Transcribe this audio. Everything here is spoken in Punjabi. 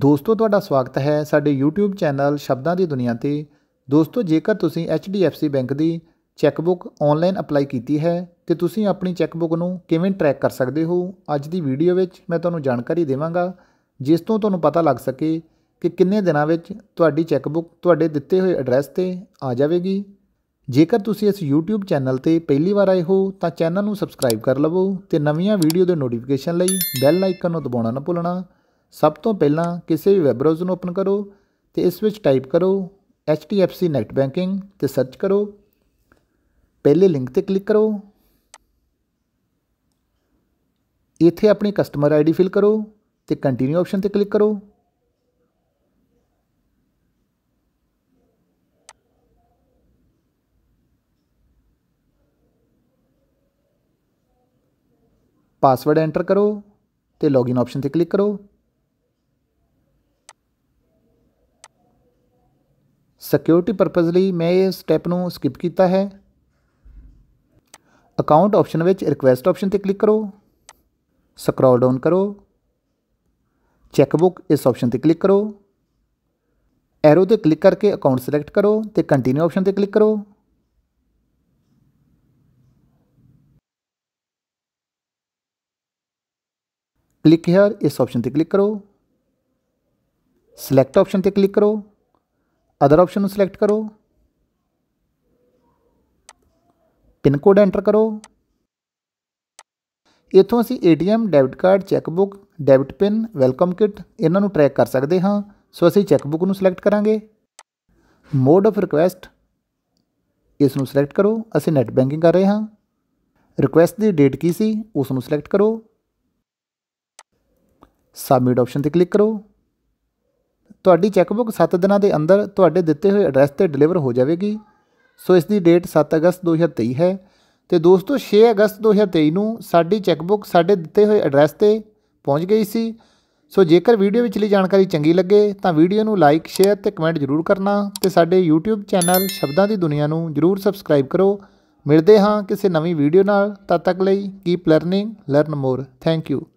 ਦੋਸਤੋ ਤੁਹਾਡਾ ਸਵਾਗਤ ਹੈ ਸਾਡੇ YouTube ਚੈਨਲ ਸ਼ਬਦਾਂ ਦੀ ਦੁਨੀਆ ਤੇ ਦੋਸਤੋ ਜੇਕਰ ਤੁਸੀਂ HDFC ਬੈਂਕ ਦੀ ਚੈੱਕਬੁੱਕ ਆਨਲਾਈਨ ਅਪਲਾਈ ਕੀਤੀ ਹੈ ਤੇ ਤੁਸੀਂ ਆਪਣੀ ਚੈੱਕਬੁੱਕ ਨੂੰ ਕਿਵੇਂ ਟਰੈਕ ਕਰ ਸਕਦੇ ਹੋ ਅੱਜ ਦੀ ਵੀਡੀਓ ਵਿੱਚ ਮੈਂ ਤੁਹਾਨੂੰ ਜਾਣਕਾਰੀ ਦੇਵਾਂਗਾ ਜਿਸ ਤੋਂ ਤੁਹਾਨੂੰ ਪਤਾ ਲੱਗ ਸਕੇ ਕਿ ਕਿੰਨੇ ਦਿਨਾਂ ਵਿੱਚ ਤੁਹਾਡੀ ਚੈੱਕਬੁੱਕ ਤੁਹਾਡੇ ਦਿੱਤੇ ਹੋਏ ਐਡਰੈਸ ਤੇ ਆ ਜਾਵੇਗੀ ਜੇਕਰ ਤੁਸੀਂ ਇਸ YouTube ਚੈਨਲ ਤੇ ਪਹਿਲੀ ਵਾਰ ਆਏ ਹੋ ਤਾਂ ਚੈਨਲ ਨੂੰ ਸਬਸਕ੍ਰਾਈਬ ਕਰ ਲਵੋ ਤੇ ਨਵੀਆਂ ਵੀਡੀਓ ਦੇ ਨੋਟੀਫਿਕੇਸ਼ਨ ਲਈ ਬੈਲ ਆਈਕਨ ਨੂੰ ਦਬਾਉਣਾ ਨਾ ਭੁੱਲਣਾ ਸਭ ਤੋਂ ਪਹਿਲਾਂ ਕਿਸੇ ਵੀ ਵੈਬ ਬ੍ਰਾਊਜ਼ਰ ਨੂੰ ਓਪਨ ਕਰੋ ਤੇ ਇਸ ਵਿੱਚ ਟਾਈਪ ਕਰੋ HDFC ਨੈਟ ਬੈਂਕਿੰਗ ਤੇ ਸਰਚ ਕਰੋ ਪਹਿਲੇ ਲਿੰਕ ਤੇ ਕਲਿੱਕ ਕਰੋ ਇੱਥੇ ਆਪਣੀ ਕਸਟਮਰ ਆਈਡੀ ਫਿਲ ਕਰੋ ਤੇ ਕੰਟੀਨਿਊ ਆਪਸ਼ਨ ਤੇ ਕਲਿੱਕ ਕਰੋ ਪਾਸਵਰਡ ਐਂਟਰ ਕਰੋ ਤੇ ਲੌਗਇਨ ਆਪਸ਼ਨ ਤੇ ਕਲਿੱਕ ਕਰੋ ਸਿਕਿਉਰਿਟੀ ਪਰਪਸ ਲਈ ਮੈਂ ਇਹ ਸਟੈਪ ਨੂੰ ਸਕਿਪ ਕੀਤਾ ਹੈ ਅਕਾਊਂਟ ਆਪਸ਼ਨ ਵਿੱਚ ਰਿਕੁਐਸਟ ਆਪਸ਼ਨ ਤੇ ਕਲਿੱਕ ਕਰੋ ਸਕਰੋਲ ਡਾਊਨ ਕਰੋ ਚੈੱਕ ਬੁੱਕ ਇਸ ਆਪਸ਼ਨ ਤੇ ਕਲਿੱਕ ਕਰੋ ਐਰੋ ਤੇ ਕਲਿੱਕ ਕਰਕੇ ਅਕਾਊਂਟ ਸਿਲੈਕਟ ਕਰੋ ਤੇ ਕੰਟੀਨਿਊ ਆਪਸ਼ਨ ਤੇ ਕਲਿੱਕ ਕਰੋ ਕਲਿੱਕ ਹੇਅਰ ਇਸ ਆਪਸ਼ਨ ਤੇ ਕਲਿੱਕ ਕਰੋ ਸਿਲੈਕਟ ਆਪਸ਼ਨ ਤੇ ਕਲਿੱਕ ਕਰੋ ਅਦਰ ਆਪਸ਼ਨ ਨੂੰ ਸਿਲੈਕਟ ਕਰੋ ਪਿਨ ਕੋਡ ਐਂਟਰ ਕਰੋ ਇਥੋਂ ਅਸੀਂ ATM debit card cheque book debit pin welcome kit ਇਹਨਾਂ ਨੂੰ ਟਰੈਕ ਕਰ ਸਕਦੇ ਹਾਂ ਸੋ ਅਸੀਂ ਚੈੱਕ ਬੁੱਕ ਨੂੰ ਸਿਲੈਕਟ ਕਰਾਂਗੇ ਮੋਡ ਆਫ ਰਿਕੁਐਸਟ ਇਸ ਨੂੰ ਸਿਲੈਕਟ ਕਰੋ ਅਸੀਂ ਨੈਟ ਬੈਂਕਿੰਗ ਕਰ ਰਹੇ ਹਾਂ ਰਿਕੁਐਸਟ ਦੀ ਡੇਟ ਕੀ ਸੀ ਉਸ ਨੂੰ ਸਿਲੈਕਟ ਕਰੋ ਸਬਮਿਟ ਆਪਸ਼ਨ ਤੇ ਕਲਿੱਕ ਕਰੋ ਤੁਹਾਡੀ ਚੈੱਕਬੁੱਕ 7 ਦਿਨਾਂ ਦੇ ਅੰਦਰ ਤੁਹਾਡੇ ਦਿੱਤੇ ਹੋਏ ਐਡਰੈਸ ਤੇ ਡਿਲੀਵਰ ਹੋ ਜਾਵੇਗੀ ਸੋ ਇਸ ਦੀ ਡੇਟ 7 ਅਗਸਤ 2023 ਹੈ ਤੇ ਦੋਸਤੋ 6 ਅਗਸਤ 2023 ਨੂੰ ਸਾਡੀ ਚੈੱਕਬੁੱਕ ਸਾਡੇ ਦਿੱਤੇ ਹੋਏ ਐਡਰੈਸ ਤੇ ਪਹੁੰਚ ਗਈ ਸੀ ਸੋ ਜੇਕਰ ਵੀਡੀਓ ਵਿੱਚਲੀ ਜਾਣਕਾਰੀ ਚੰਗੀ ਲੱਗੇ ਤਾਂ ਵੀਡੀਓ ਨੂੰ ਲਾਈਕ ਸ਼ੇਅਰ ਤੇ ਕਮੈਂਟ ਜ਼ਰੂਰ ਕਰਨਾ ਤੇ ਸਾਡੇ YouTube ਚੈਨਲ ਸ਼ਬਦਾਂ ਦੀ ਦੁਨੀਆ ਨੂੰ ਜ਼ਰੂਰ ਸਬਸਕ੍ਰਾਈਬ ਕਰੋ ਮਿਲਦੇ ਹਾਂ ਕਿਸੇ ਨਵੀਂ ਵੀਡੀਓ ਨਾਲ ਤਦ ਤੱਕ ਲਈ keep learning learn more thank you